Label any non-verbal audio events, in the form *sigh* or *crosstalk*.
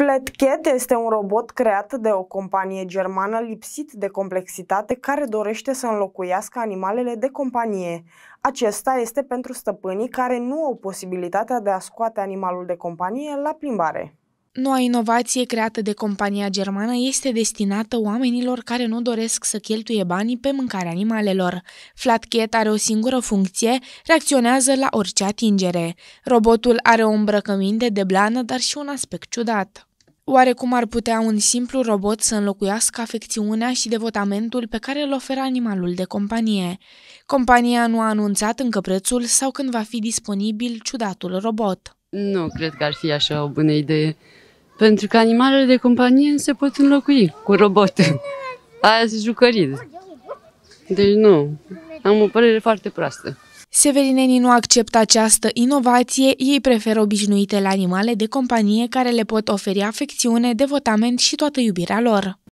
Flatcat este un robot creat de o companie germană lipsit de complexitate care dorește să înlocuiască animalele de companie. Acesta este pentru stăpânii care nu au posibilitatea de a scoate animalul de companie la plimbare. Noua inovație creată de compania germană este destinată oamenilor care nu doresc să cheltuie banii pe mâncarea animalelor. Flatcat are o singură funcție, reacționează la orice atingere. Robotul are o îmbrăcăminte de blană, dar și un aspect ciudat. Oare cum ar putea un simplu robot să înlocuiască afecțiunea și devotamentul pe care îl oferă animalul de companie? Compania nu a anunțat încă prețul sau când va fi disponibil ciudatul robot. Nu cred că ar fi așa o bună idee, pentru că animalele de companie se pot înlocui cu robote. Aia *laughs* se jucării. Deci nu, am o părere foarte proastă. Severinenii nu acceptă această inovație, ei preferă obișnuitele animale de companie care le pot oferi afecțiune, devotament și toată iubirea lor.